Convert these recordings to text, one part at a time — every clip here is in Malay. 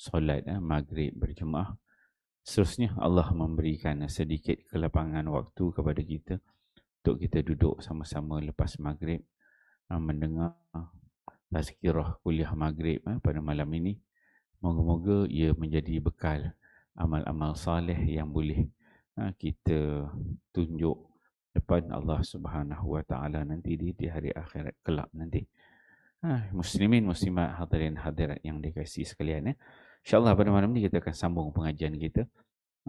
solat eh, maghrib berjemaah. Seterusnya Allah memberikan sedikit kelapangan waktu kepada kita untuk kita duduk sama-sama lepas maghrib eh, mendengar tazkirah kuliah maghrib eh, pada malam ini. Moga-moga ia menjadi bekal amal-amal salih yang boleh eh, kita tunjuk depan Allah Subhanahu Wa Taala nanti di, di hari akhirat kelak nanti. Ah, muslimin muslimat hadirin hadirat yang dikasihi sekalian Eh. InsyaAllah pada malam ini kita akan sambung pengajian kita.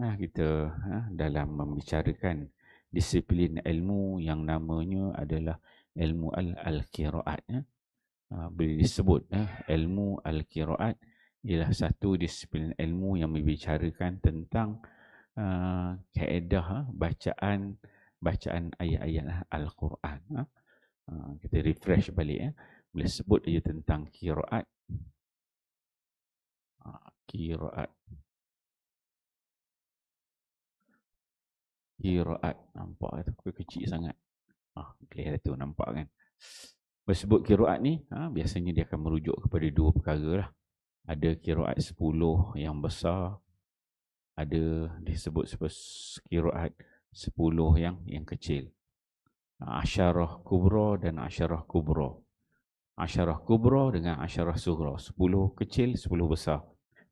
Nah, kita ha, dalam membicarakan disiplin ilmu yang namanya adalah ilmu al-qiraat. Ya. Ha, Boleh disebut eh, ilmu al-qiraat ialah satu disiplin ilmu yang membicarakan tentang ha, kaedah bacaan bacaan ayat-ayat al-Quran. Kita refresh balik. Ya. Boleh sebut saja tentang qiraat kiraat kiraat nampak itu kecil, kecil sangat ah kelihatan tu nampak kan bersebut kiraat ni ha, biasanya dia akan merujuk kepada dua perkara lah ada kiraat sepuluh yang besar ada disebut sebagai kiraat sepuluh yang yang kecil asyarah kubra dan asyarah kubra asyarah kubra dengan asyarah sughra sepuluh kecil sepuluh besar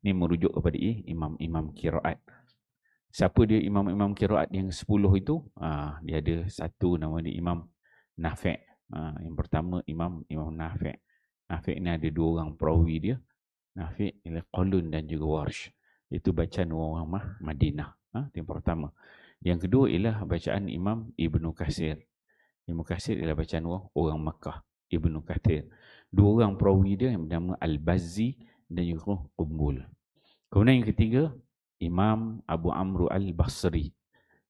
ni merujuk kepada imam-imam eh, kiraat. Siapa dia imam-imam kiraat yang sepuluh itu? Ah dia ada satu nama dia imam Nafi'. Ah yang pertama imam imam Nafi'. Nafi' ni ada dua orang perawi dia. Nafi' ialah Qalun dan juga Warsh. Itu bacaan orang-orang Madinah. Ah yang pertama. Yang kedua ialah bacaan imam Ibnu Kasir. Ibnu Kasir ialah bacaan orang, orang Makkah. Ibnu Kathir. Dua orang perawi dia yang bernama Al-Bazzi dan juga Ummul. Kemudian yang ketiga, Imam Abu Amru Al-Basri.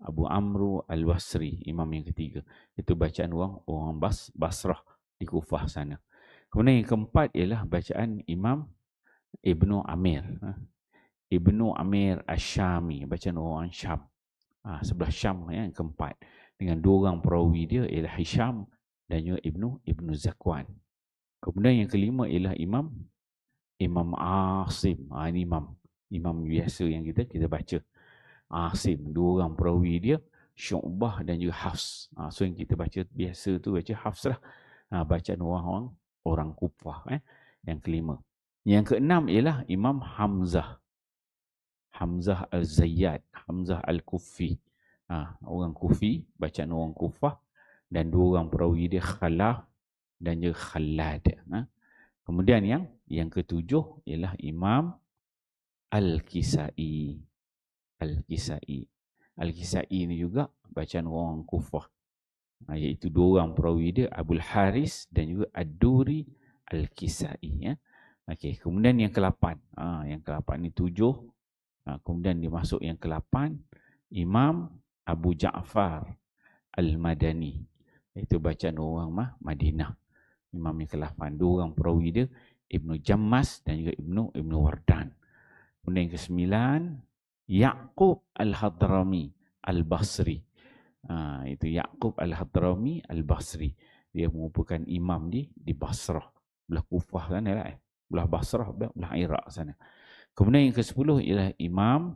Abu Amru Al-Basri, imam yang ketiga. Itu bacaan orang, orang Bas, Basrah di Kufah sana. Kemudian yang keempat ialah bacaan Imam Ibnu Amir. Ha, Ibnu Amir Ash-Shami, bacaan orang Syam. Ha, sebelah Syam lah yang keempat. Dengan dua orang perawi dia ialah Hisham dan juga Ibnu Ibnu Zakwan. Kemudian yang kelima ialah Imam Imam Asim. Ha, ini Imam Imam biasa yang kita kita baca. Asim, dua orang perawi dia, Syu'bah dan juga Hafs. Ha, so yang kita baca biasa tu baca Hafs lah. Ha, bacaan orang-orang orang Kufah eh. Yang kelima. Yang keenam ialah Imam Hamzah. Hamzah Al-Zayyad, Hamzah Al-Kufi. Ha, orang Kufi, bacaan orang Kufah dan dua orang perawi dia Khalaf dan juga Khalad. Ha. Kemudian yang yang ketujuh ialah Imam Al-Kisai. Al-Kisai. Al-Kisai ni juga bacaan orang Kufah. Ha, iaitu dua orang perawi dia, Abdul Haris dan juga Ad-Duri Al-Kisai. Ya. Okay. Kemudian yang ke-8. Ha, yang ke-8 ni tujuh. Ha, kemudian dia masuk yang ke-8. Imam Abu Ja'far Al-Madani. Itu bacaan orang Madinah. Imam yang ke-8. Dua orang perawi dia. Ibnu Jammas dan juga Ibnu Ibnu Wardan. Kemudian yang kesembilan, Ya'qub Al-Hadrami Al-Basri. Ha, itu Ya'qub Al-Hadrami Al-Basri. Dia merupakan imam di di Basrah. Belah Kufah sana lah. Eh. Belah Basrah, belah, Iraq sana. Kemudian yang kesepuluh ialah imam.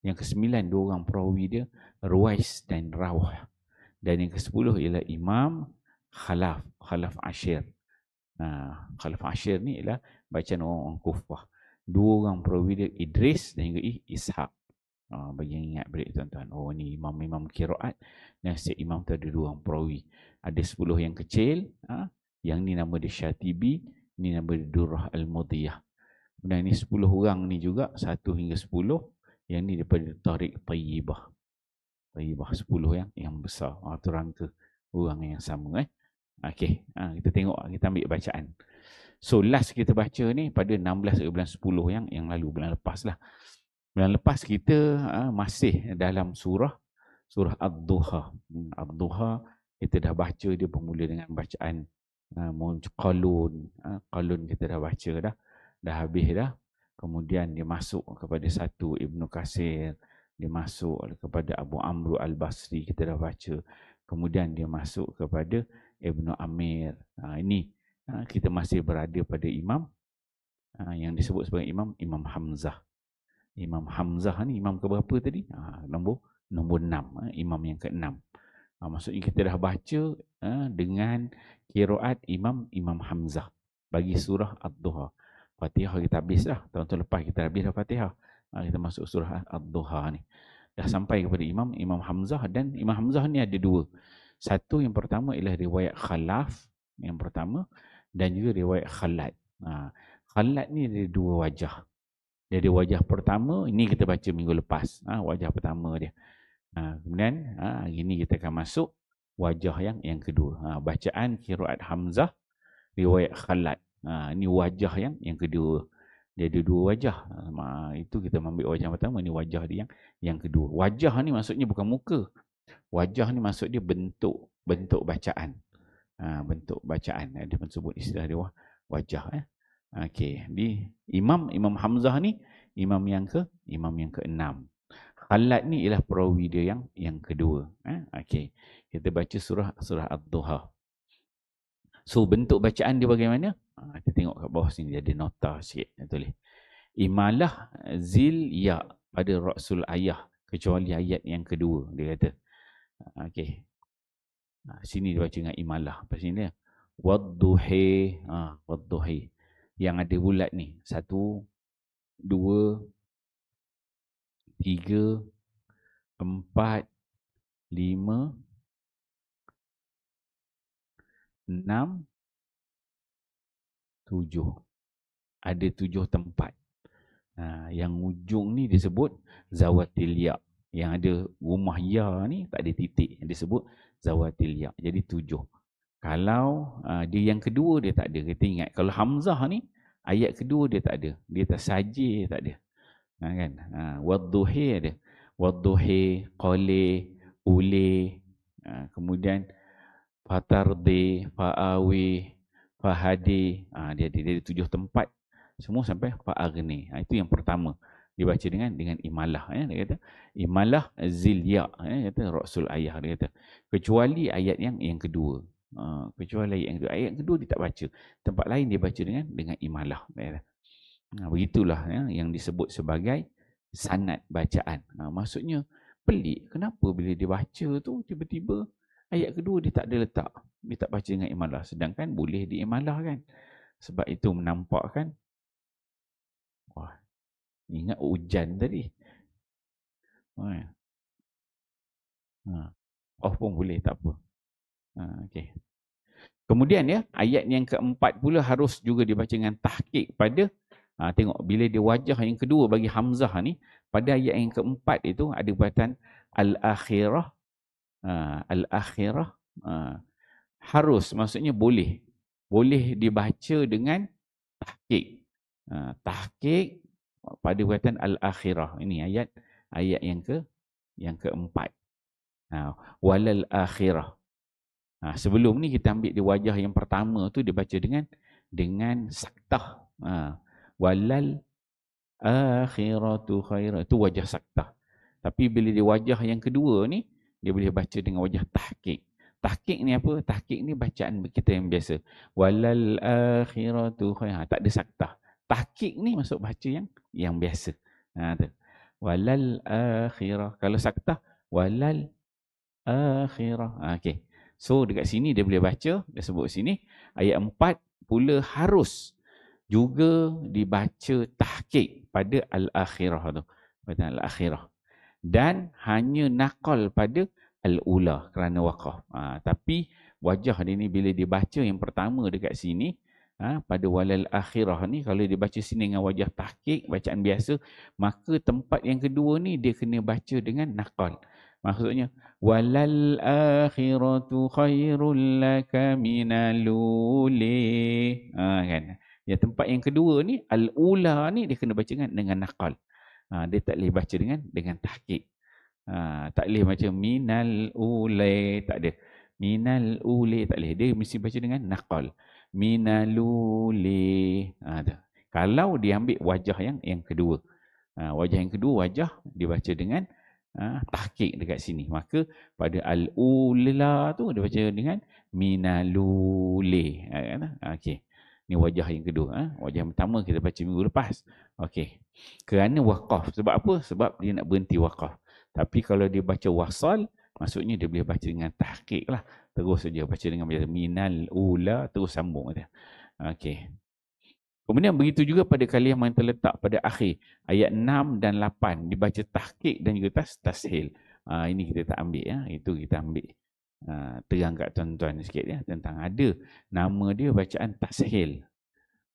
Yang kesembilan 9 dua orang perawi dia. Ruais dan Rawah. Dan yang kesepuluh ialah imam Khalaf. Khalaf Asyir. Uh, kalau Ashir ni ialah bacaan orang-orang Kufah. Dua orang perawi Idris dan juga Ishaq. Uh, ha, bagi ingat balik tuan-tuan. Oh ni imam-imam kiraat dan setiap imam tu ada dua orang perawi. Ada sepuluh yang kecil. Uh, yang ni nama dia Syatibi. Ni nama dia Durrah Al-Mudiyah. Kemudian ni sepuluh orang ni juga. Satu hingga sepuluh. Yang ni daripada Tariq Tayyibah. Tayyibah sepuluh yang yang besar. Uh, tu rangka orang yang sama eh. Okay, ha, kita tengok, kita ambil bacaan. So last kita baca ni pada 16 ke bulan 10 yang yang lalu, bulan lepas lah. Bulan lepas kita ha, masih dalam surah, surah Ad-Duha. Hmm, Ad-Duha, kita dah baca dia bermula dengan bacaan ha, Qalun. Ha, Qalun kita dah baca dah, dah habis dah. Kemudian dia masuk kepada satu Ibnu Kasir. Dia masuk kepada Abu Amru Al-Basri, kita dah baca. Kemudian dia masuk kepada Ibnu Amir. Ha, ini ha, kita masih berada pada imam ha, yang disebut sebagai imam Imam Hamzah. Imam Hamzah ni imam ke berapa tadi? Ha, nombor nombor 6, ha, imam yang ke-6. Ha, maksudnya kita dah baca ha, dengan kiraat imam Imam Hamzah bagi surah Ad-Duha. Fatihah kita habis dah. Tahun-tahun lepas kita habis dah Fatihah. Ha, kita masuk surah Ad-Duha ni. Dah sampai kepada imam Imam Hamzah dan Imam Hamzah ni ada dua. Satu yang pertama ialah riwayat khalaf yang pertama dan juga riwayat khalat. Ha. Khalat ni ada dua wajah. Jadi wajah pertama, ini kita baca minggu lepas. Ha, wajah pertama dia. Ha, kemudian ha, ini kita akan masuk wajah yang yang kedua. Ha, bacaan Kiraat Hamzah, riwayat Khalat. Ha, ini wajah yang yang kedua. Dia ada dua wajah. Ha, itu kita ambil wajah pertama, ini wajah dia yang yang kedua. Wajah ni maksudnya bukan muka. Wajah ni maksud dia bentuk bentuk bacaan. Ha, bentuk bacaan. Eh, dia pun sebut istilah dia wajah. Eh. Okey. Di Imam Imam Hamzah ni imam yang ke imam yang ke enam. Khalat ni ialah perawi dia yang yang kedua. Eh. Okey. Kita baca surah surah Ad-Duha. So bentuk bacaan dia bagaimana? Ha, kita tengok kat bawah sini dia ada nota sikit. Dia tulis. Imalah zil ya pada Rasul Ayah kecuali ayat yang kedua dia kata. Ah, okey. Ha, sini dia baca dengan imalah. Apa sini dia? Wadduhi. Ha, wadduhi. Yang ada bulat ni. Satu, dua, tiga, empat, lima, enam, tujuh. Ada tujuh tempat. Ha, yang ujung ni disebut Zawatiliyak yang ada rumah ya ni tak ada titik yang disebut zawatil ya jadi tujuh kalau uh, dia yang kedua dia tak ada kita ingat kalau hamzah ni ayat kedua dia tak ada dia tersaji tak ada ha, kan ha, wadduhi ada wadduhi qali uli ha, kemudian fatardi faawi fahadi ha, dia ada dia ada tujuh tempat semua sampai faagni ha, itu yang pertama dibaca dengan dengan imalah ya dia kata imalah zil ya eh, kata rasul ayah dia kata kecuali ayat yang yang kedua ha, kecuali ayat yang kedua ayat kedua dia tak baca tempat lain dia baca dengan dengan imalah ya ha, begitulah ya yang disebut sebagai sanad bacaan ha, maksudnya pelik kenapa bila dia baca tu tiba-tiba ayat kedua dia tak ada letak dia tak baca dengan imalah sedangkan boleh diimalah kan sebab itu menampakkan Ingat hujan tadi. Oh, ya. ha. Off pun boleh, tak apa. Ha, okay. Kemudian ya, ayat yang keempat pula harus juga dibaca dengan tahkik pada ha, tengok bila dia wajah yang kedua bagi Hamzah ni pada ayat yang keempat itu ada perkataan al-akhirah ha, al-akhirah ha, harus maksudnya boleh boleh dibaca dengan tahkik ha, tahkik pada perkataan al-akhirah ini ayat ayat yang ke yang keempat ha walal akhirah ha sebelum ni kita ambil di wajah yang pertama tu dia baca dengan dengan saktah ha walal akhiratu khairah tu wajah saktah tapi bila di wajah yang kedua ni dia boleh baca dengan wajah tahqiq tahqiq ni apa tahqiq ni bacaan kita yang biasa walal akhiratu khairah ha, tak ada saktah tahqiq ni masuk baca yang yang biasa. Ha tu. Walal akhirah. Kalau sakta walal akhirah. Ha, Okey. So dekat sini dia boleh baca, dia sebut sini ayat empat. pula harus juga dibaca tahqiq pada al-akhirah tu. Pada al-akhirah. Dan hanya nakal pada al-ula kerana waqaf. Ha, tapi wajah dia ni bila dibaca yang pertama dekat sini, ha, pada walal akhirah ni kalau dia baca sini dengan wajah tahqiq bacaan biasa maka tempat yang kedua ni dia kena baca dengan naqal maksudnya walal akhiratu khairul laka minaluli ha, kan ya tempat yang kedua ni al ula ni dia kena baca dengan, dengan naqal ha, dia tak boleh baca dengan dengan tahqiq ha, tak boleh baca minal ule tak ada minal ule tak boleh dia mesti baca dengan naqal minaluli. Ha, tu. Kalau dia ambil wajah yang yang kedua. Ha, wajah yang kedua wajah dibaca dengan ha, tahqiq dekat sini. Maka pada al-ula tu dia baca dengan minaluli. Ha, kan? Okey. ni wajah yang kedua. Ha? Wajah yang pertama kita baca minggu lepas. Okey. Kerana waqaf. Sebab apa? Sebab dia nak berhenti waqaf. Tapi kalau dia baca wasal, Maksudnya dia boleh baca dengan tahqiq lah. Terus saja baca dengan baca minal ula terus sambung dia. Okey. Kemudian begitu juga pada kalimah yang terletak pada akhir. Ayat 6 dan 8 dibaca tahqiq dan juga tas tashil. Uh, ini kita tak ambil ya. Itu kita ambil uh, terang kat tuan-tuan sikit ya. Tentang ada nama dia bacaan tashil.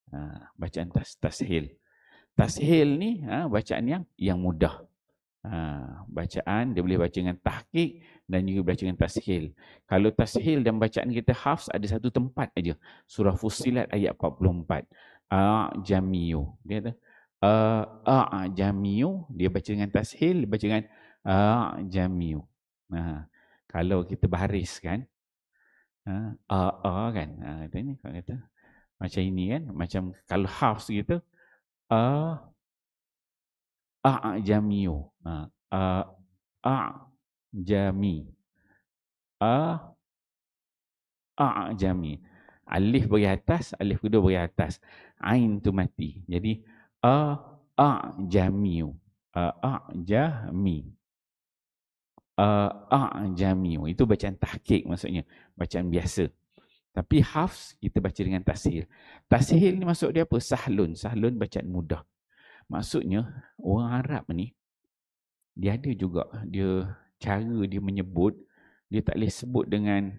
Uh, bacaan tas tashil. Tashil ni uh, bacaan yang yang mudah. Uh, bacaan dia boleh baca dengan tahqiq dan juga baca dengan tashil. Kalau tashil dan bacaan kita hafs ada satu tempat aja. Surah Fusilat ayat 44. A'jamiyu. Dia kata, A'jamiyu. Dia baca dengan tashil, baca dengan A'jamiyu. Nah, ha. kalau kita baris kan, ha, A'a kan. Nah, kata ini, kalau kata, macam ini kan. Macam kalau hafs gitu, A A'jamiyu. Nah, ha, A'jamiyu jami a a jami alif bagi atas alif kedua bagi atas ain tu mati jadi a a jamiu a a jami a a jamiu itu bacaan tahqiq maksudnya bacaan biasa tapi hafs kita baca dengan tasihil. Tasihil ni maksud dia apa? Sahlun. Sahlun bacaan mudah. Maksudnya orang Arab ni dia ada juga dia cara dia menyebut dia tak boleh sebut dengan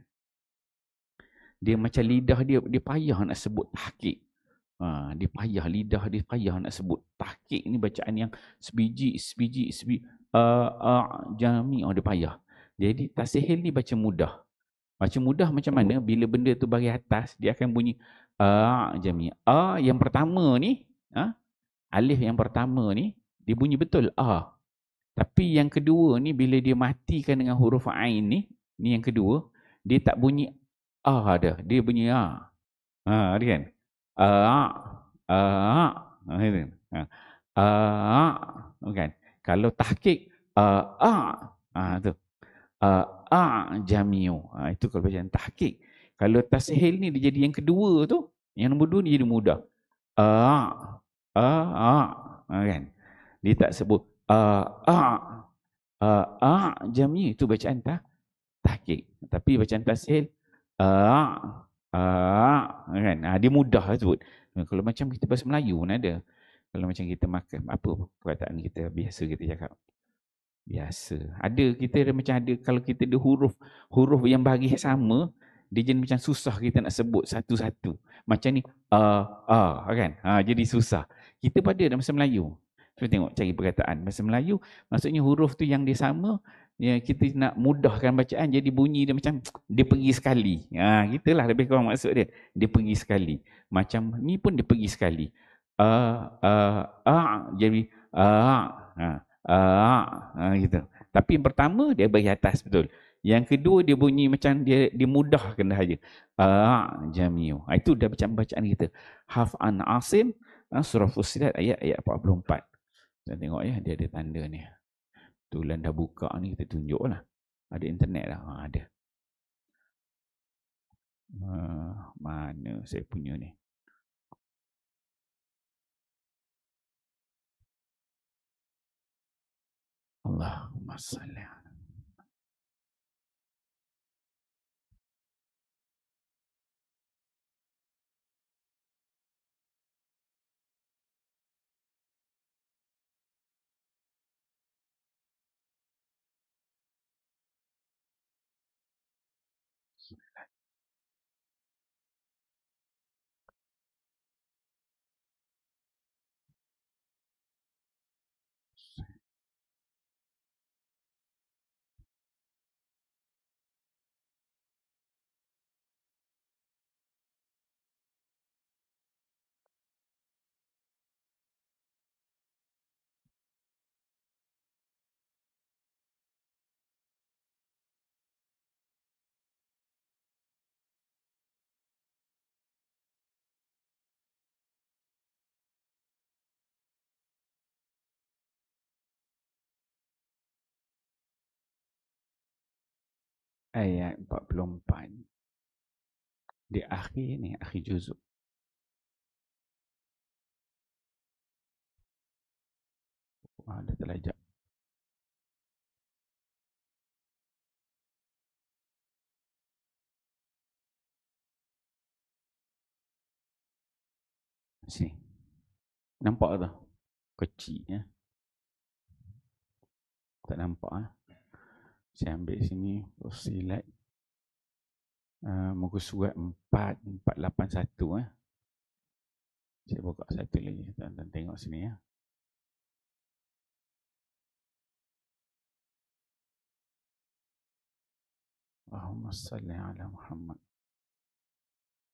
dia macam lidah dia dia payah nak sebut tahqiq ha, dia payah lidah dia payah nak sebut tahqiq ni bacaan yang sebiji sebiji sebiji a a jami oh, dia payah jadi tasihil ni baca mudah baca mudah macam mana bila benda tu bagi atas dia akan bunyi a jami a yang pertama ni ha? alif yang pertama ni dia bunyi betul a ha? Tapi yang kedua ni bila dia matikan dengan huruf ain ni, ni yang kedua, dia tak bunyi a ah dah, dia bunyi a. Ah. Ha, ada kan? A a ha, ha a Ha. A kan. Kalau tahqiq a a ha tu. A a jamiu. Ha, itu kalau macam tahqiq. Kalau tasihil ni dia jadi yang kedua tu, yang nombor dua ni jadi mudah. A a a ha, kan. Dia tak sebut A ah, a' ah, a' ah, jami itu bacaan tah tahqiq tapi bacaan tasil a' a' kan ha, dia mudah sebut kalau macam kita bahasa Melayu pun ada kalau macam kita makan apa perkataan kita biasa kita cakap biasa ada kita ada macam ada kalau kita ada huruf huruf yang bagi sama dia jadi macam susah kita nak sebut satu-satu macam ni a uh, a uh, kan ha jadi susah kita pada dalam bahasa Melayu Cuba tengok cari perkataan bahasa Melayu. Maksudnya huruf tu yang dia sama, ya, kita nak mudahkan bacaan jadi bunyi dia macam dia pergi sekali. Ha, gitulah lebih kurang maksud dia. Dia pergi sekali. Macam ni pun dia pergi sekali. Uh, uh, uh, jadi uh, uh, uh, gitu. Tapi yang pertama dia bagi atas betul. Yang kedua dia bunyi macam dia dimudahkan aja. Ah, jamiu. Ha, itu dah macam bacaan kita. Hafan asim, ha, surah Fusilat ayat ayat kita tengok ya, dia ada tanda ni. Tulang dah buka ni, kita tunjuk lah. Ada internet lah, ha, ada. Uh, mana saya punya ni? Allahumma salli ayat 44 di akhir ni akhir juzuk Wah, dia terlajak. Sini. Nampak tak? Kecil. Ya? Tak nampak. Ha? saya ambil sini oh, silat uh, muka surat 4481 eh. saya buka satu lagi tuan-tuan tengok sini ya. Eh. Allahumma salli ala Muhammad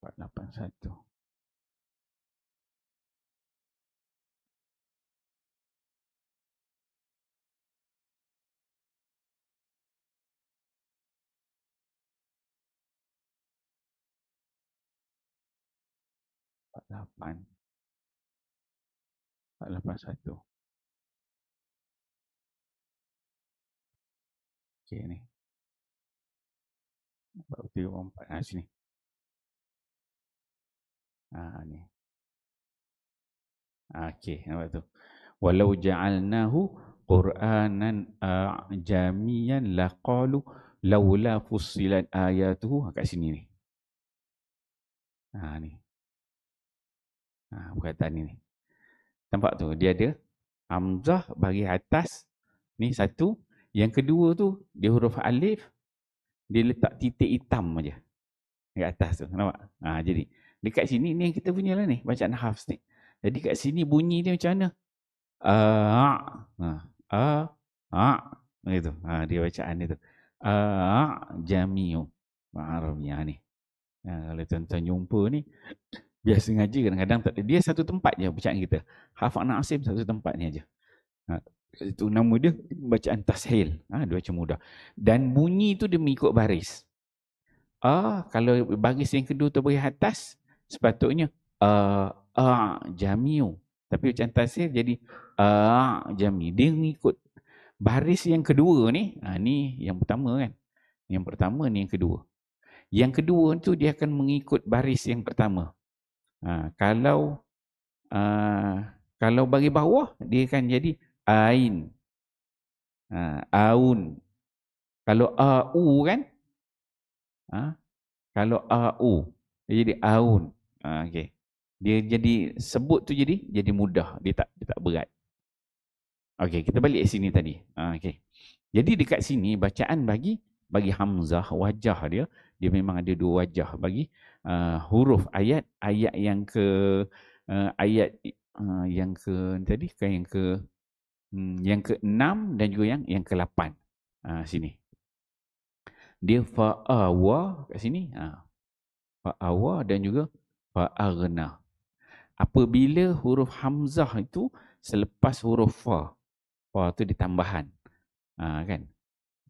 481 Okey ni. Baru tiga puluh empat. Ha, sini. Ha, ni. Ha, ah, okay. nampak tu. Walau ja'alnahu Qur'anan a'jamiyan laqalu laula fussilat ayatuhu. Ha, kat sini ni. Ah ni. Ha, perkataan ini. Nampak tu dia ada hamzah bagi atas ni satu. Yang kedua tu dia huruf alif dia letak titik hitam aja dekat atas tu. Nampak? Ha, jadi dekat sini ni yang kita punya lah ni. bacaan hafz ni. Jadi kat sini bunyi dia macam mana? Uh, ha, ha, ha, gitu. Ha, dia bacaan itu, tu. jamio, jamiu. Ma'arabiyah ni. Ha, kalau tuan-tuan jumpa ni, biasa ngaji kadang-kadang tak ada. Dia satu tempat je bacaan kita. Hafak Na'asim satu tempat ni aja. Ha, itu nama dia bacaan tashil. Ha, dia baca mudah. Dan bunyi tu dia mengikut baris. Ah, kalau baris yang kedua tu beri atas, sepatutnya ah uh, jamiu. Tapi bacaan tashil jadi ah jami. Dia mengikut baris yang kedua ni. Ha, ni yang pertama kan. Yang pertama ni yang kedua. Yang kedua tu dia akan mengikut baris yang pertama. Ha, kalau uh, kalau bagi bawah dia akan jadi ain. Ha, aun. Kalau au kan? Ha? Kalau au dia jadi aun. Ha, okay. Dia jadi sebut tu jadi jadi mudah, dia tak dia tak berat. Okey, kita balik ke sini tadi. Ha, okay. Jadi dekat sini bacaan bagi bagi hamzah wajah dia dia memang ada dua wajah bagi uh, huruf ayat ayat yang ke uh, ayat uh, yang ke tadi ke yang ke um, yang ke enam dan juga yang yang ke lapan uh, sini dia fa'awa kat sini uh, ah, fa'awa dan juga fa'arna apabila huruf hamzah itu selepas huruf fa fa tu ditambahan uh, kan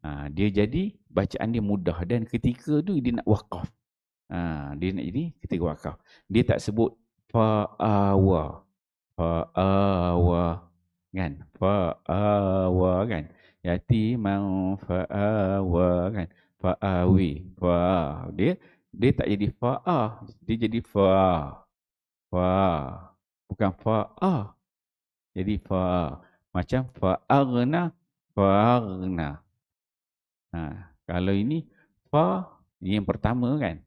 uh, dia jadi bacaan dia mudah dan ketika tu dia nak wakaf Ha, dia nak jadi ketika wakaf. Dia tak sebut fa'awa. Kan? Kan? Fa'awa. Kan? Fa'awa kan? Yati man fa'awa kan? Fa'awi. Fa. Dia dia tak jadi fa'a. Dia jadi fa. Fa. Bukan fa'a. Jadi fa. Macam fa'arna. Fa'arna. Ha, kalau ini fa, ini yang pertama kan?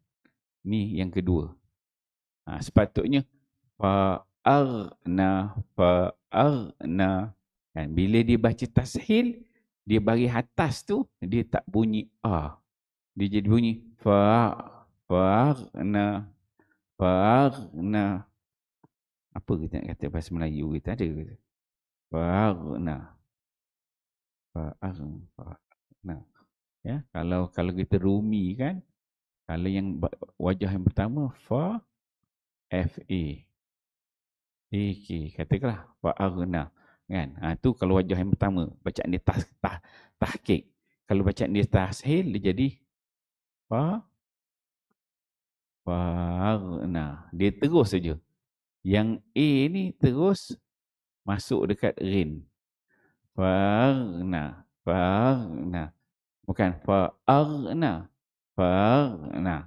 Ni yang kedua. Ha, sepatutnya fa'arna fa'arna kan bila dia baca tashil dia bagi atas tu dia tak bunyi a. Dia jadi bunyi fa fa'arna fa'arna apa kita nak kata bahasa Melayu kita ada kata fa'arna fa'arna ya kalau kalau kita rumi kan kalau yang wajah yang pertama fa f e e k katakanlah fa aghna kan ha tu kalau wajah yang pertama bacaan dia tas tah tahqiq kalau bacaan dia tashil dia jadi fa fa aghna dia terus saja yang a ni terus masuk dekat rin fa aghna fa aghna bukan fa aghna fa nah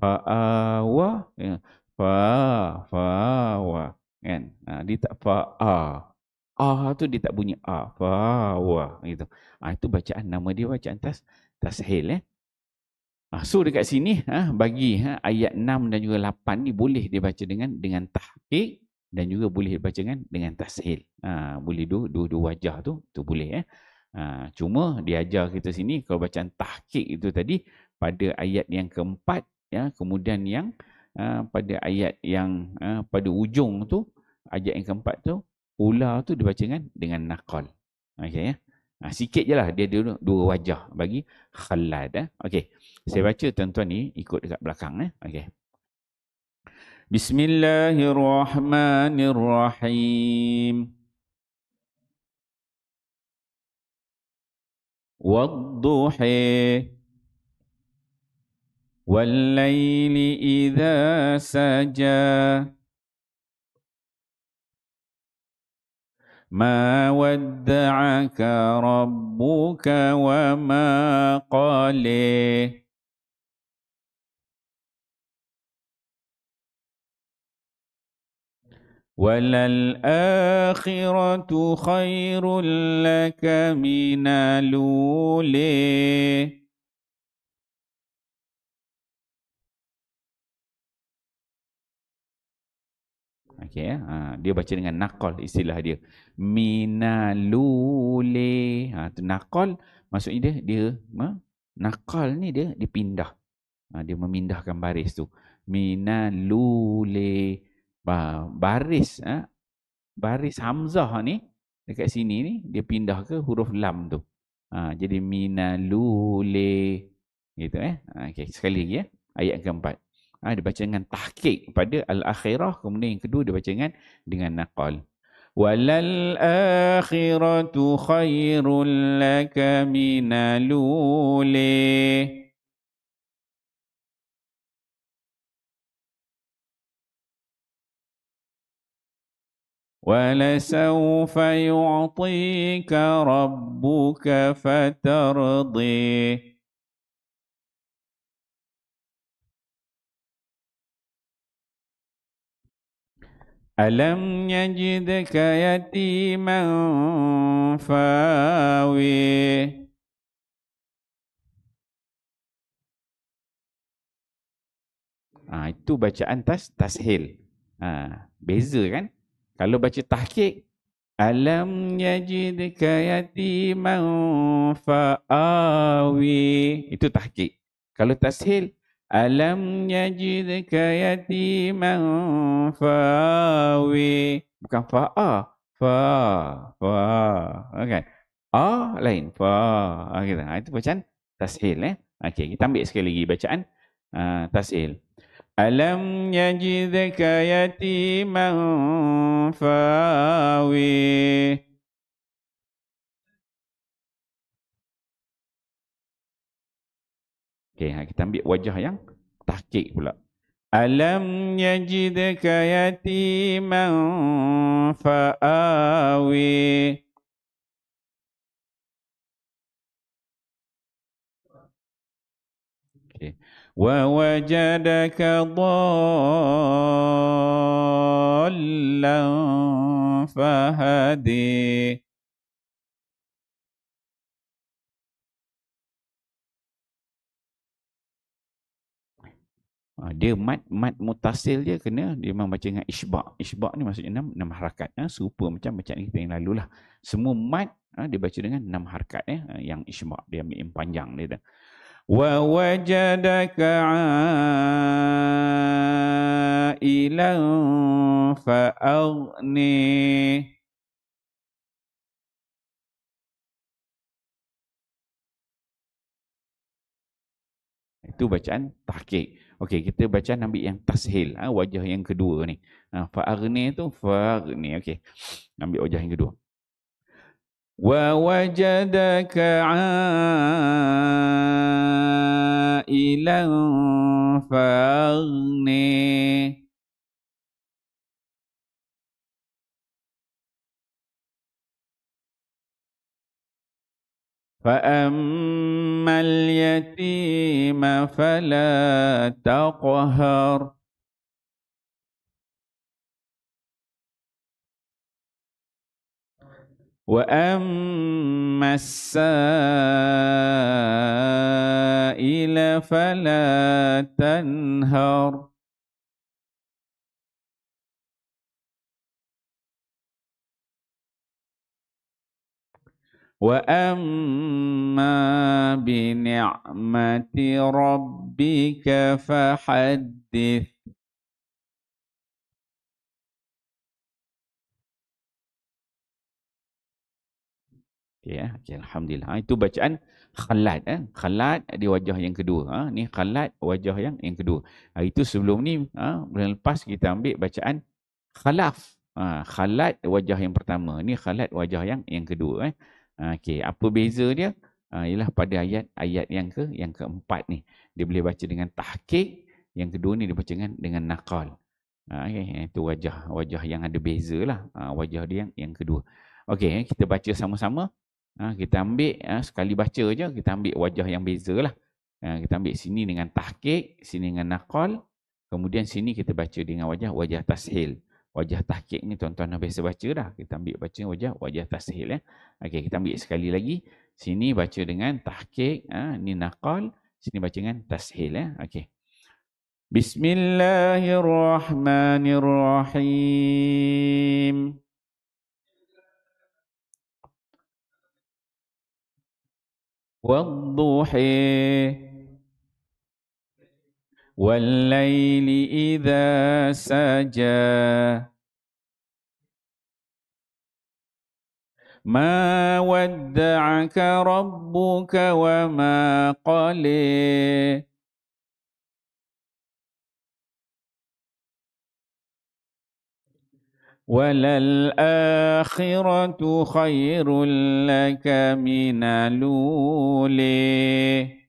fa wa ya, fa fa wa kan nah, dia tak fa a a tu dia tak bunyi a fa wa gitu ah itu bacaan nama dia bacaan tas tashil eh ah so dekat sini ha bagi ha ayat 6 dan juga 8 ni boleh dibaca dengan dengan tahqiq dan juga boleh dibaca dengan dengan tashil ha boleh dua, dua dua wajah tu tu boleh eh Ha, cuma diajar kita sini kalau bacaan tahqiq itu tadi pada ayat yang keempat ya kemudian yang uh, pada ayat yang uh, pada ujung tu ayat yang keempat tu ula tu dibaca kan dengan naqal okey ya ha, sikit je lah dia ada dua wajah bagi khalad eh. okey saya baca tuan-tuan ni ikut dekat belakang eh okey Bismillahirrahmanirrahim Wadduhi والليل إذا سجى ما ودعك ربك وما قال وللآخرة خير لك من لولي Okay, ya. Eh. Ha, dia baca dengan nakol istilah dia. Minalule. Ha tu naqal maksudnya dia dia ha, naqal ni dia dipindah. Ha, dia memindahkan baris tu. Minalule. Ba, baris ha, baris hamzah ni dekat sini ni dia pindah ke huruf lam tu. Ha, jadi minalule gitu eh. Ha, sekali lagi ya. Ayat keempat. Ha, dia baca dengan tahqiq pada al-akhirah. Kemudian yang kedua dia baca dengan, dengan naqal. Walal akhiratu khairul laka minalulih. ولسوف يعطيك ربك فترضيه ألم يجدك يتيما فاوي Ha, itu bacaan tas tashil. Ha, beza kan? Kalau baca tahkik, Alam yajidika yatiman fa'awi. Itu tahkik. Kalau tashil, ألم يجدك يتيما fawi, bukan faa, fa, fa. okay A lain fa. okay ha, nah, ha, itu bacaan tasheel eh ya. okay kita ambil sekali lagi bacaan uh, tasheel ألم يجدك يتيما fawi. Okey, ha, kita ambil wajah yang takik pula. Alam yajidka yatiman fa'awi. ووجدك ضالا فهدي Ha, dia mat mat mutasil dia kena dia memang baca dengan isbak. Isbak ni maksudnya enam enam harakat ya. serupa macam macam ni kita yang lalu lah. Semua mat ha, dia baca dengan enam harakat ya. yang isbak dia ambil yang panjang dia dah. Wa wajadaka ila fa aghni Itu bacaan tahqiq. Okey, kita baca ambil yang tashil, ha, wajah yang kedua ni. Ha, fa'arni tu, fa'arni. Okey, ambil wajah yang kedua. Wa wajadaka a'ilan fa'arni. فأما اليتيم فلا تقهر وأما السائل فلا تنهر واما بنعمه ربك فحدث Okay, eh. okay, Alhamdulillah. Itu bacaan khalat. Eh? Khalat di wajah yang kedua. Ha? Ini khalat wajah yang yang kedua. Ha, itu sebelum ni, ha? bulan lepas kita ambil bacaan khalaf. Ha, khalat wajah yang pertama. Ini khalat wajah yang yang kedua. Eh? Okey, apa beza dia? Ah, ialah pada ayat ayat yang ke yang keempat ni. Dia boleh baca dengan tahqiq, yang kedua ni dia baca dengan dengan naqal. Ah, okey, itu wajah wajah yang ada bezalah. Ah, wajah dia yang yang kedua. Okey, eh, kita baca sama-sama. kita ambil sekali baca aja kita ambil wajah yang bezalah. kita ambil sini dengan tahqiq, sini dengan naqal. Kemudian sini kita baca dengan wajah wajah tashil wajah tahqiq ni tuan-tuan dah biasa baca dah. Kita ambil baca wajah wajah tasheel ya. Okey, kita ambil sekali lagi. Sini baca dengan tahqiq, ha, ni naqal, sini baca dengan tasheel ya. Okey. Bismillahirrahmanirrahim. Wadhuhi. والليل إذا سجى ما ودعك ربك وما قل وللآخرة خير لك من لولي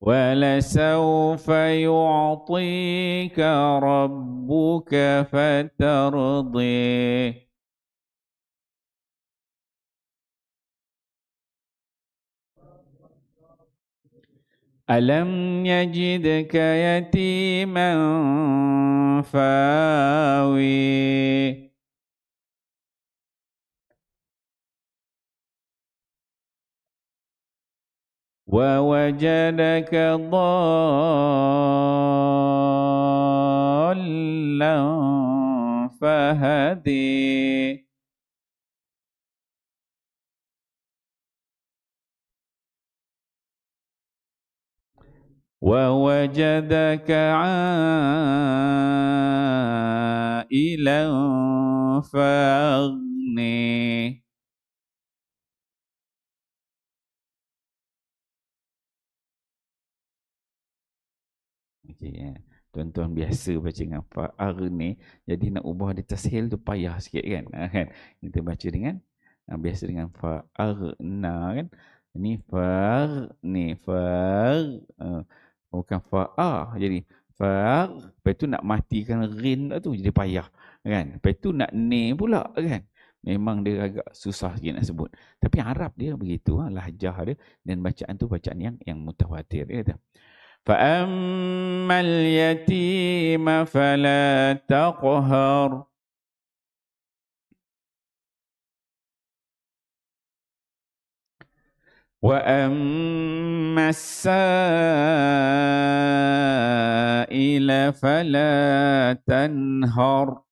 ولسوف يعطيك ربك فترضي ألم يجدك يتيما فاوي ووجدك ضالا فهدي ووجدك عائلا فأغني je kan. Tuan-tuan biasa baca dengan ar ni, jadi nak ubah di tasheel tu payah sikit kan. Ha, kan? Kita baca dengan ha, biasa dengan fa'ar. na kan. Ini far ni far uh, ha. oh, bukan fa jadi far lepas tu nak matikan rin tu jadi payah kan. Lepas tu nak ne pula kan. Memang dia agak susah sikit nak sebut. Tapi Arab dia begitu ha, lah, lahjah dia dan bacaan tu bacaan yang yang mutawatir ya. Tu. فأما اليتيم فلا تقهر وأما السائل فلا تنهر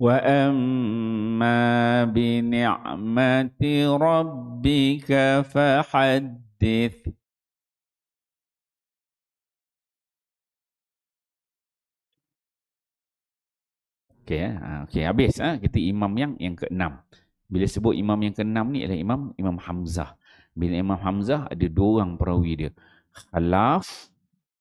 Wa واما بنعمه ربك فحدث Okey, eh. ha, okay, habis ha? kita imam yang yang keenam. Bila sebut imam yang keenam ni adalah imam Imam Hamzah. Bila Imam Hamzah ada dua orang perawi dia. Khalaf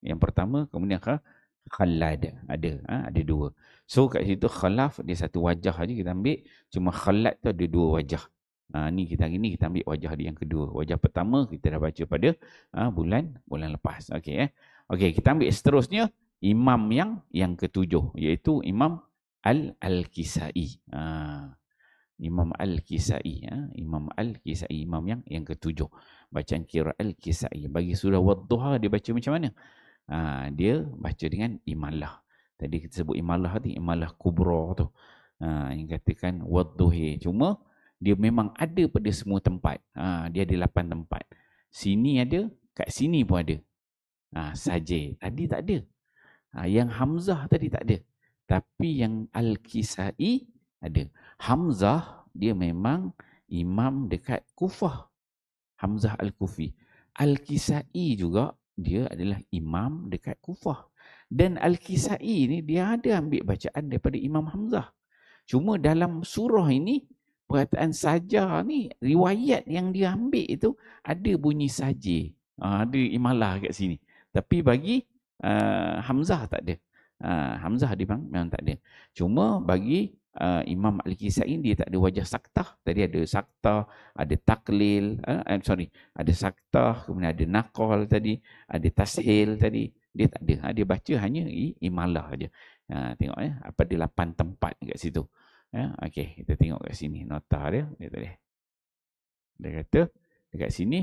yang pertama kemudian Khalad ada ha? ada dua. So kat situ khalaf dia satu wajah aja kita ambil. Cuma khalat tu ada dua wajah. Ha, ni kita hari ni kita ambil wajah dia yang kedua. Wajah pertama kita dah baca pada ha, bulan bulan lepas. Okey eh. Okey kita ambil seterusnya imam yang yang ketujuh iaitu imam Al ha, Al-Kisai. Ha, imam Al Kisai ha, imam Al Kisai imam yang yang ketujuh. Bacaan kira Al Kisai bagi surah Wadduha dia baca macam mana? Ha, dia baca dengan imalah tadi kita sebut imalah tadi imalah kubra tu ha, yang katakan wadduhi cuma dia memang ada pada semua tempat ha, dia ada lapan tempat sini ada kat sini pun ada ha, saja tadi tak ada ha, yang hamzah tadi tak ada tapi yang al-kisai ada hamzah dia memang imam dekat kufah hamzah al-kufi al-kisai juga dia adalah imam dekat kufah dan Al-Kisai ni dia ada ambil bacaan daripada Imam Hamzah. Cuma dalam surah ini perkataan saja ni riwayat yang dia ambil itu ada bunyi saja. Ha, ada imalah kat sini. Tapi bagi uh, Hamzah tak ada. Uh, Hamzah dia bang memang tak ada. Cuma bagi Uh, Imam Al-Kisai dia tak ada wajah saktah. Tadi ada saktah, ada taklil, uh, eh, I'm sorry, ada saktah, kemudian ada nakal tadi, ada tashil tadi dia tak ada. Ha, dia baca hanya imalah aja. Ha, tengok ya, apa ada lapan tempat dekat situ. Ya, Okey, kita tengok kat sini nota dia. Dia, tadi. dia kata dekat sini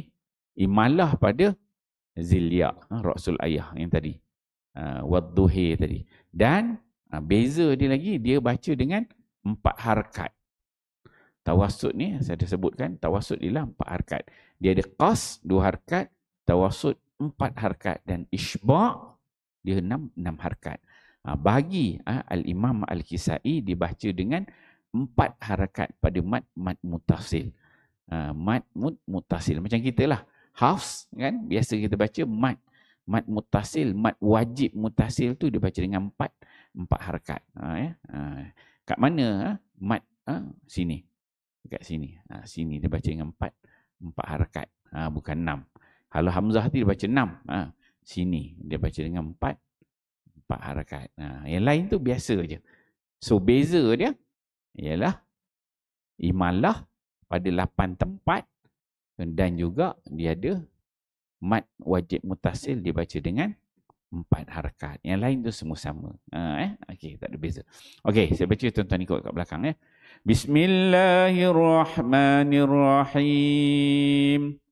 imalah pada Zilya, ha, Rasul Ayah yang tadi. Ha, Wadduhi tadi. Dan ha, beza dia lagi, dia baca dengan empat harkat. Tawasud ni saya dah sebutkan, tawasud ialah empat harkat. Dia ada qas dua harkat, tawasud empat harkat dan isyba' dia enam, enam harkat. Ha, bagi ha, Al-Imam Al-Kisai dibaca dengan empat harkat pada mat mat mutasil. Ha, mat mut mutasil. Macam kita lah. Hafs kan. Biasa kita baca mat. Mat mutasil. Mat wajib mutasil tu dia dengan empat. Empat harkat. Ha, ya? ha, kat mana ha? mat? Ha? Sini. Dekat sini. Ha, sini dia baca dengan empat. Empat harkat Ha, bukan enam. Kalau Hamzah tu dia baca enam. Ha, sini. Dia baca dengan empat. Empat harakat. Ha, yang lain tu biasa je. So beza dia. Ialah. Imalah. Pada lapan tempat. Dan juga dia ada. Mat wajib mutasil dia baca dengan empat harakat. Yang lain tu semua sama. Ha, eh? Okey, tak ada beza. Okey, saya baca tuan-tuan ikut kat belakang ya. Eh? Bismillahirrahmanirrahim. Bismillahirrahmanirrahim.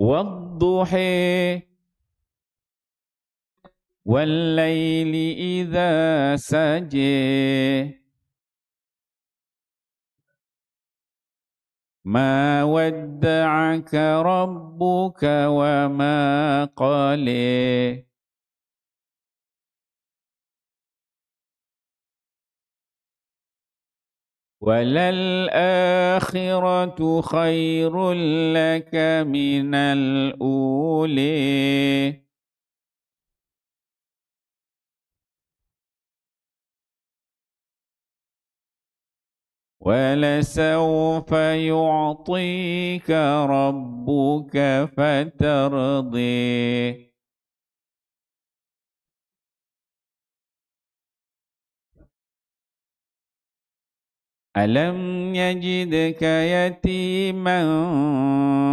والضحى والليل إذا سجى ما ودعك ربك وما قلي وللآخرة خير لك من الأولي ولسوف يعطيك ربك فترضي ألم يجدك يتيما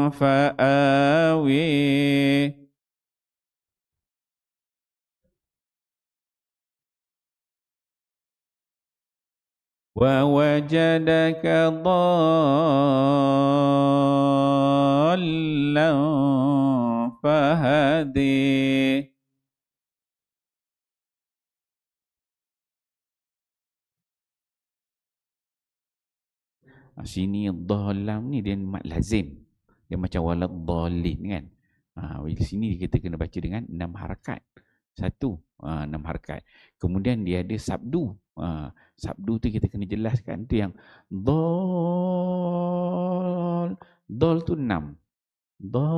فآوي ووجدك ضالا فهدي ha, sini dalam ni dia mat lazim dia macam walad dhalin kan ha, sini kita kena baca dengan enam harakat satu ha, enam harakat kemudian dia ada sabdu ha, sabdu tu kita kena jelaskan tu yang dal, dal tu enam Do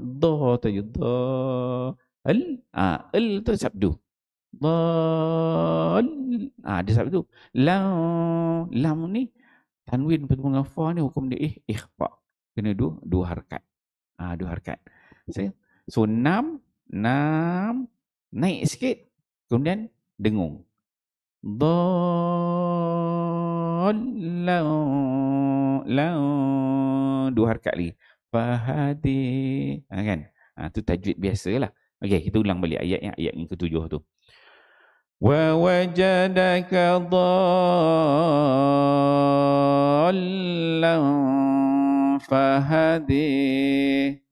do tu do al ah al tu sabdu do don ha, ah, dia sebab tu lam lam ni tanwin bertemu dengan fa ni hukum dia eh ikhfa kena dua dua harkat. ha, dua harkat. so, so nam nam naik sikit kemudian dengung don la la dua harkat lagi fahadi ha, ah, kan ha, tu tajwid biasalah okey kita ulang balik ayat yang ayat yang ketujuh tu ووجدك ضالا فهديه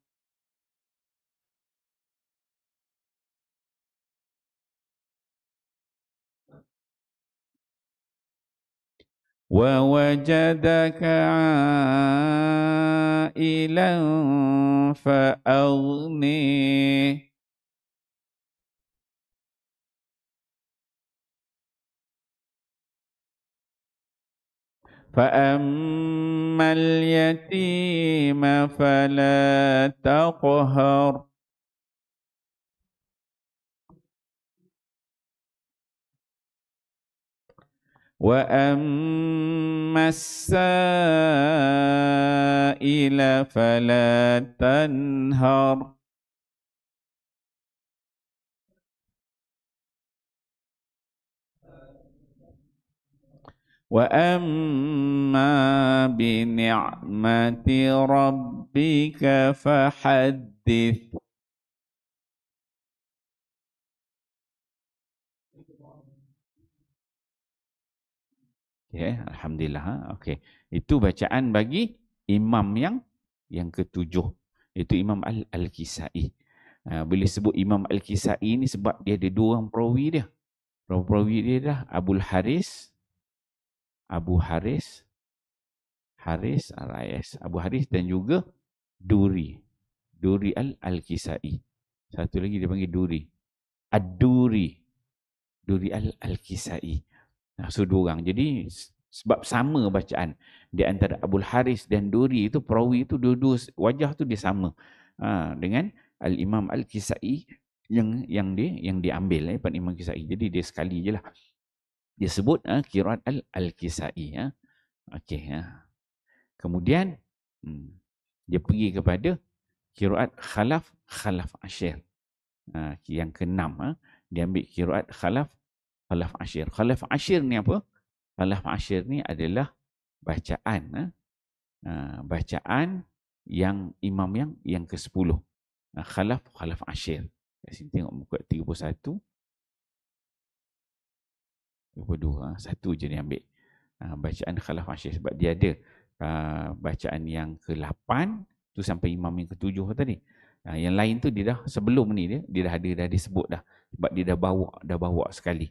ووجدك عائلا فأغنيه فأما اليتيم فلا تقهر وأما السائل فلا تنهر واما بنعمه Rabbika فحدث Yeah, Alhamdulillah. Ha? Okay. Itu bacaan bagi imam yang yang ketujuh. Itu Imam Al Al-Kisai. Uh, boleh sebut Imam Al-Kisai ni sebab dia ada dua orang perawi dia. Perawi dia dah Abdul Haris Abu Haris Haris Arayes Abu Haris dan juga Duri Duri Al Alkisai, satu lagi dia panggil Duri Ad-Duri Duri Al Alkisai. nah so dua orang jadi sebab sama bacaan di antara Abu Haris dan Duri itu perawi itu dua-dua wajah tu dia sama ha, dengan Al Imam Al-Kisai yang yang dia yang diambil eh Pak Imam Kisai jadi dia sekali je lah dia sebut uh, ah, kiraat al al-kisai ya. Uh. Okey ya. Kemudian hmm, dia pergi kepada kiraat khalaf khalaf asyir. Uh, ah, yang keenam uh, dia ambil kiraat khalaf khalaf asyir. Khalaf asyir ni apa? Khalaf asyir ni adalah bacaan uh, bacaan yang imam yang yang ke-10. Uh, khalaf khalaf asyir. Kat sini tengok muka 22 ah, satu je ni ambil ah, bacaan khalaf masyid sebab dia ada ah, bacaan yang ke-8 tu sampai imam yang ke-7 tadi yang lain tu dia dah sebelum ni dia dia dah ada dah disebut dah sebab dia dah bawa dah bawa sekali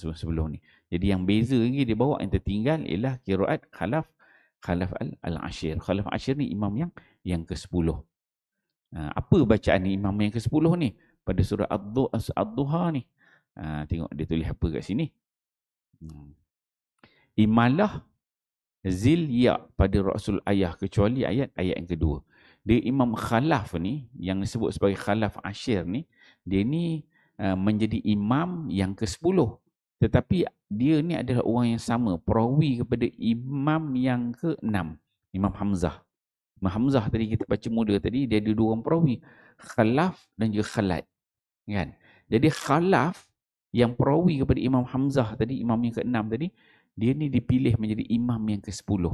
sebelum sebelum ni jadi yang beza lagi dia bawa yang tertinggal ialah kiraat khalaf khalaf al-ashir khalaf Asyir ni imam yang yang ke-10 apa bacaan ni imam yang ke-10 ni pada surah ad-duha ni Ha, tengok dia tulis apa kat sini Hmm. Imalah zil ya pada Rasul Ayah kecuali ayat ayat yang kedua. Dia Imam Khalaf ni yang disebut sebagai Khalaf Ashir ni dia ni eh, menjadi imam yang ke-10. Tetapi dia ni adalah orang yang sama perawi kepada imam yang ke-6, Imam Hamzah. Imam Hamzah tadi kita baca muda tadi dia ada dua orang perawi, Khalaf dan juga Khalat. Kan? Jadi Khalaf yang perawi kepada Imam Hamzah tadi, Imam yang ke-6 tadi, dia ni dipilih menjadi Imam yang ke-10.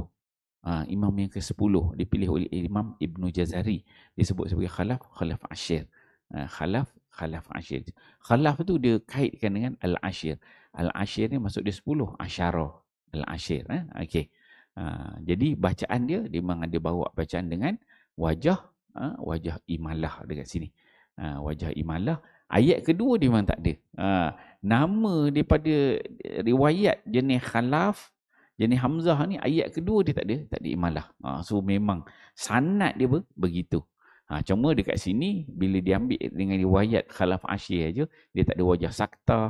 Ha, imam yang ke-10 dipilih oleh Imam Ibn Jazari. Dia sebut sebagai Khalaf, Khalaf Ashir. Ha, khalaf, Khalaf Ashir. Khalaf tu dia kaitkan dengan Al-Ashir. Al-Ashir ni masuk dia 10. Asyara. Al-Ashir. Ha? Okay. Ha, jadi bacaan dia, dia memang ada bawa bacaan dengan wajah ha, wajah Imalah dekat sini. Ha, Wajah Imalah. Ayat kedua dia memang tak ada. Ha, nama daripada riwayat jenis khalaf, jenis Hamzah ni ayat kedua dia tak ada, tak ada imalah. Ha, so memang sanat dia ber, begitu. Ha, cuma dekat sini bila dia ambil dengan riwayat khalaf asyir aja dia tak ada wajah sakta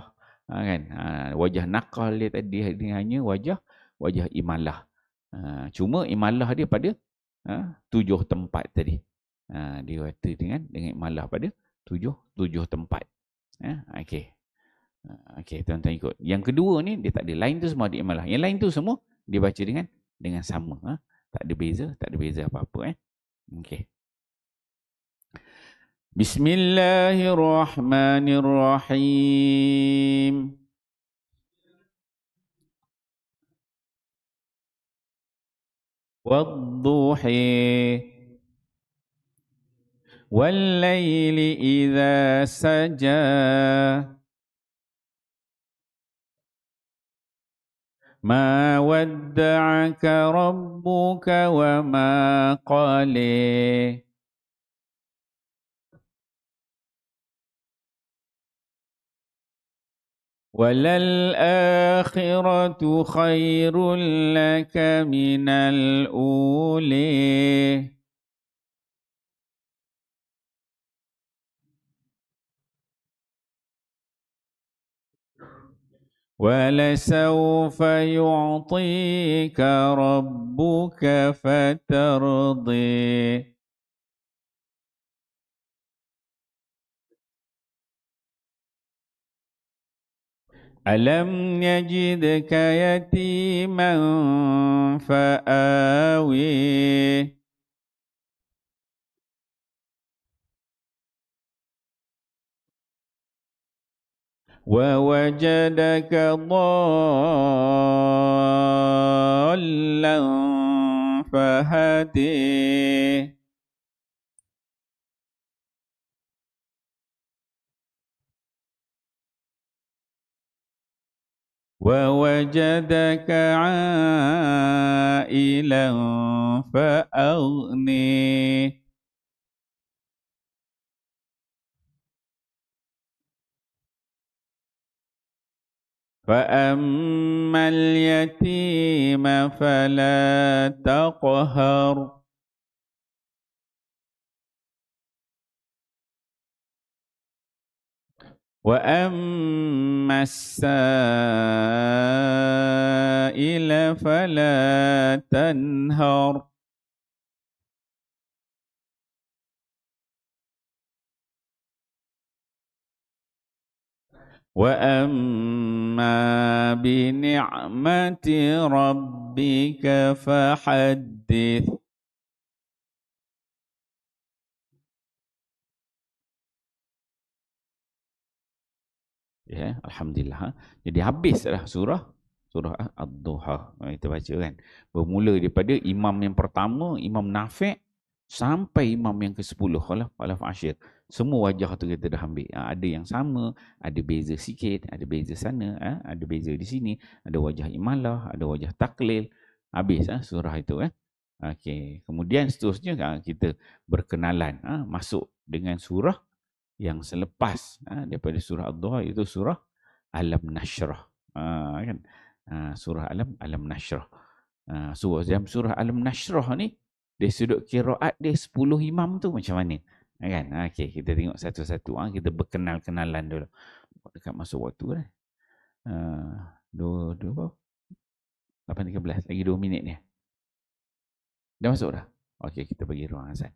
ha, kan ha, wajah nakal dia tadi hanya wajah wajah imalah ha, cuma imalah dia pada ha, tujuh tempat tadi ha, dia kata dengan dengan imalah pada uh, tujuh tujuh tempat. Ya, okey. Ah, okey, tuan-tuan ikut. Yang kedua ni dia tak ada lain tu semua dia malah. Yang lain tu semua dia baca dengan dengan sama. Ha? Tak ada beza, tak ada beza apa-apa eh. Okey. Bismillahirrahmanirrahim. وَالضُّحِي والليل إذا سجى ما ودعك ربك وما قال وللآخرة خير لك من الأولي ولسوف يعطيك ربك فترضي ألم يجدك يتيما فاويه ووجدك ضالا فهدي ووجدك عائلا فأغني فأما اليتيم فلا تقهر واما السائل فلا تنهر واما بنعمة ربك فحدث Ya, yeah, Alhamdulillah. Jadi habis lah surah. Surah ah, Ad-Duha. Ah, kita baca kan. Bermula daripada imam yang pertama, imam Nafi' sampai imam yang ke-10. Lah, Khalaf Al-Fashir. al fashir semua wajah tu kita dah ambil. Ha, ada yang sama, ada beza sikit, ada beza sana, ha, ada beza di sini, ada wajah imalah, ada wajah taklil. Habis ha, surah itu. Eh. Ha. Okay. Kemudian seterusnya ha, kita berkenalan, ha, masuk dengan surah yang selepas ha, daripada surah Ad-Duha itu surah Alam Nashrah. Ha, kan? Ha, surah Alam Alam Nashrah. Ha, surah, surah Alam Nashrah ni, dia sudut kiraat dia 10 imam tu macam mana? Eh, kan? Ah, okey, kita tengok satu-satu. Ha? Kita berkenal-kenalan dulu. Dekat masuk waktu dah. Kan? Uh, dua, dua apa? Lapan tiga belas. Lagi dua minit ni. Dah masuk dah? Okey, kita pergi ruang asal.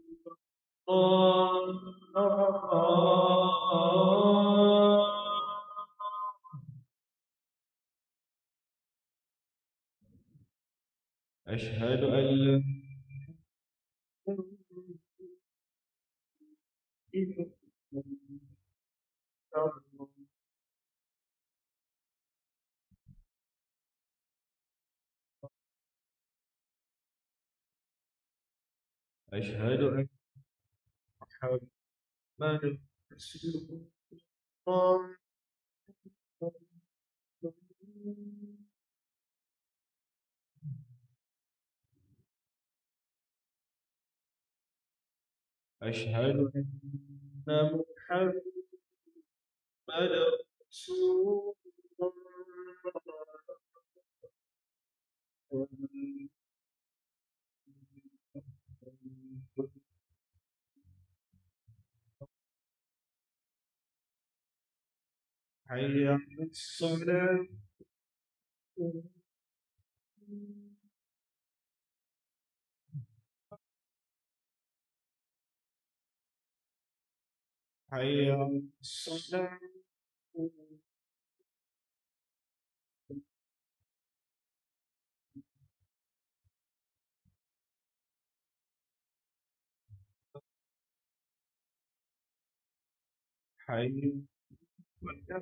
أشهد أن لا أشهد أن حول ما أشهد أن محمد رسول الله Hãy bước xuống đến Hãy xuống đến Hãy quan tâm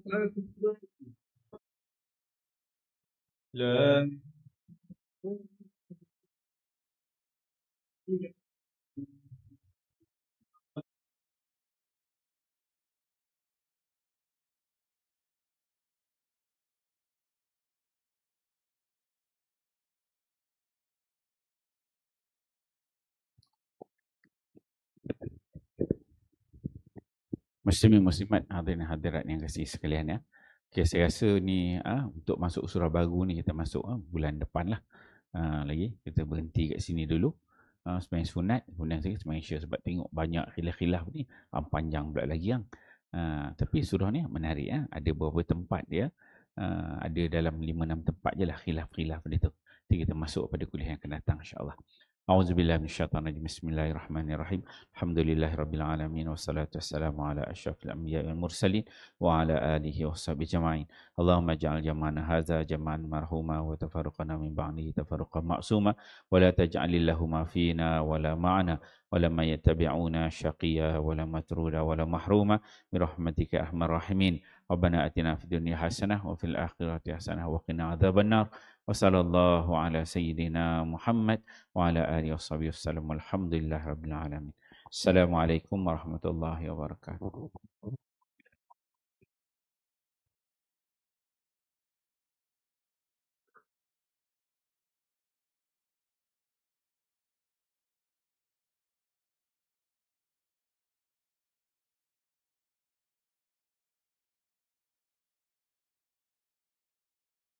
人。muslimin muslimat ah, hadirin hadirat yang kasih sekalian ya. Okay, saya rasa ni ah ha, untuk masuk surah baru ni kita masuk ha, bulan depan lah. Ha, lagi kita berhenti kat sini dulu. Ha, semain sunat, kemudian saya semain syur sebab tengok banyak khilaf-khilaf ni ha, panjang pula lagi yang. Ha, tapi surah ni menarik ya. Ha. Ada beberapa tempat dia. Ya. Ha, ada dalam 5-6 tempat je lah khilaf-khilaf dia tu. Jadi kita masuk pada kuliah yang akan datang insyaAllah. أعوذ بالله من الشيطان الرجيم بسم الله الرحمن الرحيم الحمد لله رب العالمين والصلاة والسلام على أشرف الأنبياء والمرسلين وعلى آله وصحبه أجمعين اللهم اجعل جمعنا هذا جمعا مرحوما وتفرقنا من بعده تفرقا معصوما ولا تجعل اللهم فينا ولا معنا ولما يتبعونا شقيا ولا مترولا ولا محروما برحمتك أرحم الراحمين ربنا آتنا في الدنيا حسنة وفي الآخرة حسنة وقنا عذاب النار وصلى الله على سيدنا محمد وعلى آله وصحبه وسلم والحمد لله رب العالمين السلام عليكم ورحمة الله وبركاته